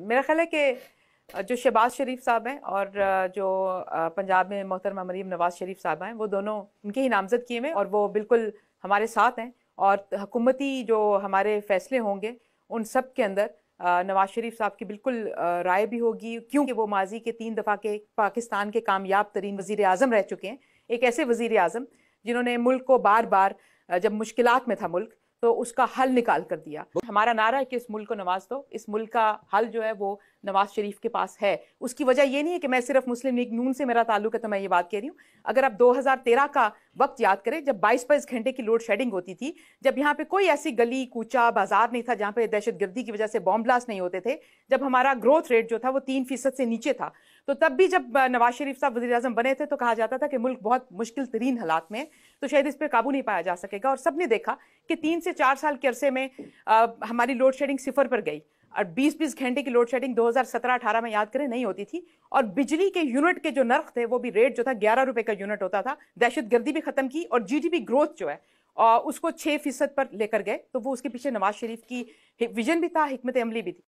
मेरा ख्याल है कि जो शहबाज शरीफ साहब हैं और जो पंजाब में मोहतरमा मरीम नवाज शरीफ साहब हैं वो दोनों उनके ही नामजद किए हुए और वो बिल्कुल हमारे साथ हैं और हकूमती जो हमारे फैसले होंगे उन सब के अंदर नवाज शरीफ साहब की बिल्कुल राय भी होगी क्योंकि वो माजी के तीन दफ़ा के पाकिस्तान के कामयाब तरीन वज़ी अजम रह चुके हैं एक ऐसे वज़ी अजम जिन्होंने मुल्क को बार बार जब मुश्किल में था मुल्क तो उसका हल निकाल कर दिया हमारा नारा है कि इस मुल्क को नवाज दो इस मुल्क का हल जो है वो नवाज शरीफ के पास है उसकी वजह ये नहीं है कि मैं सिर्फ मुस्लिम लीग नून से मेरा ताल्लुक है तो मैं ये बात कह रही हूँ अगर आप 2013 का वक्त याद करें जब बाईस बाईस घंटे की लोड शेडिंग होती थी जब यहाँ पे कोई ऐसी गली कूचा बाजार नहीं था जहाँ पे दहशत गर्दी की वजह से बॉम्ब ब्लास्ट नहीं होते थे जब हमारा ग्रोथ रेट जो था वो तीन फीसद से नीचे था तो तब भी जब नवाज शरीफ साहब वजी अजम बने थे तो कहा जाता था कि मुल्क बहुत मुश्किल तरीन हालात में तो शायद इस पर काबू नहीं पाया जा सकेगा और सब ने देखा कि तीन से चार साल के अरसे में आ, हमारी लोड शेडिंग सिफर पर गई और 20-20 घंटे की लोड शेडिंग 2017-18 में याद करें नहीं होती थी और बिजली के यूनिट के जो नर्क थे वो भी रेट जो था ग्यारह रुपये का यूनिट होता था दहशत गर्दी भी खत्म की और पी ग्रोथ जो है उसको छः फीसद पर लेकर गए तो वो उसके पीछे नवाज शरीफ की विजन भी था हमत अमली भी थी